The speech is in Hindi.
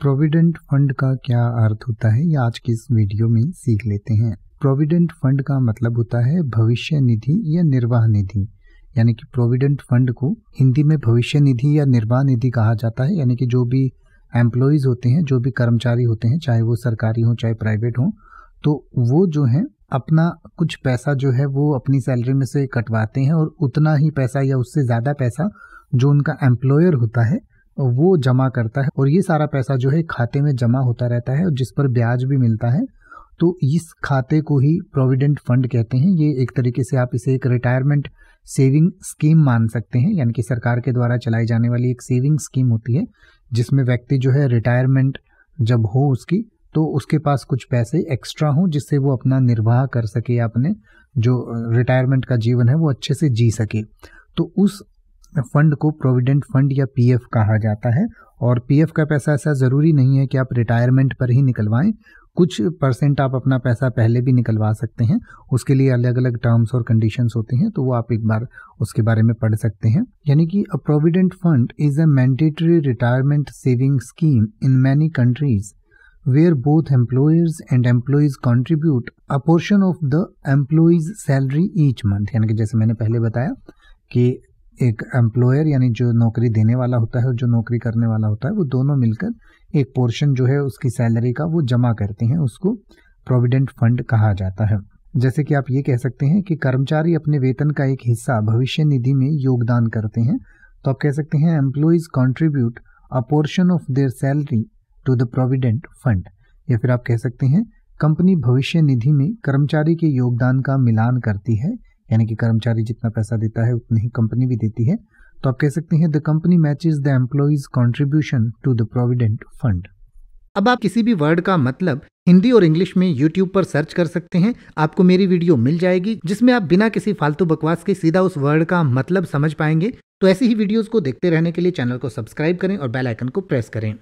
प्रोविडेंट फंड का क्या अर्थ होता है ये आज की इस वीडियो में सीख लेते हैं प्रोविडेंट फंड का मतलब होता है भविष्य निधि या निर्वाह निधि यानी कि प्रोविडेंट फंड को हिंदी में भविष्य निधि या निर्वाह निधि कहा जाता है यानी कि जो भी एम्प्लॉयज़ होते हैं जो भी कर्मचारी होते हैं चाहे वो सरकारी हो चाहे प्राइवेट हो तो वो जो है अपना कुछ पैसा जो है वो अपनी सैलरी में से कटवाते हैं और उतना ही पैसा या उससे ज़्यादा पैसा जो उनका एम्प्लॉयर होता है वो जमा करता है और ये सारा पैसा जो है खाते में जमा होता रहता है और जिस पर ब्याज भी मिलता है तो इस खाते को ही प्रोविडेंट फंड कहते हैं ये एक तरीके से आप इसे एक रिटायरमेंट सेविंग स्कीम मान सकते हैं यानी कि सरकार के द्वारा चलाई जाने वाली एक सेविंग स्कीम होती है जिसमें व्यक्ति जो है रिटायरमेंट जब हो उसकी तो उसके पास कुछ पैसे एक्स्ट्रा हों जिससे वो अपना निर्वाह कर सके या अपने जो रिटायरमेंट का जीवन है वो अच्छे से जी सके तो उस फंड को प्रोविडेंट फंड या पीएफ कहा जाता है और पीएफ का पैसा ऐसा ज़रूरी नहीं है कि आप रिटायरमेंट पर ही निकलवाएं कुछ परसेंट आप अपना पैसा पहले भी निकलवा सकते हैं उसके लिए अलग अलग टर्म्स और कंडीशंस होते हैं तो वो आप एक बार उसके बारे में पढ़ सकते हैं यानी कि a provident fund is a mandatory retirement saving scheme in many countries where both employees and employees contribute a portion of the employees salary each month यानी कि जैसे मैंने पहले बताया कि एक एम्प्लॉयर यानी जो नौकरी देने वाला होता है और जो नौकरी करने वाला होता है वो दोनों मिलकर एक पोर्शन जो है उसकी सैलरी का वो जमा करते हैं उसको प्रोविडेंट फंड कहा जाता है जैसे कि आप ये कह सकते हैं कि कर्मचारी अपने वेतन का एक हिस्सा भविष्य निधि में योगदान करते हैं तो आप कह सकते हैं employees contribute a portion of their salary to the provident fund या फिर आप कह सकते हैं कंपनी भविष्य निधि में कर्मचारी के योगदान का मिलान करती है यानी कि कर्मचारी जितना पैसा देता है उतनी ही कंपनी भी देती है तो आप कह सकते हैं the company match the employees contribution to the provident fund अब आप किसी भी वर्ड का मतलब हिंदी और इंग्लिश में YouTube पर सर्च कर सकते हैं आपको मेरी वीडियो मिल जाएगी जिसमें आप बिना किसी फालतू बकवास के सीधा उस वर्ड का मतलब समझ पाएंगे तो ऐसी ही वीडियोस को देखते रहने के लिए चैनल को सब्सक्राइब करें और बेल आइकन को प्रेस करें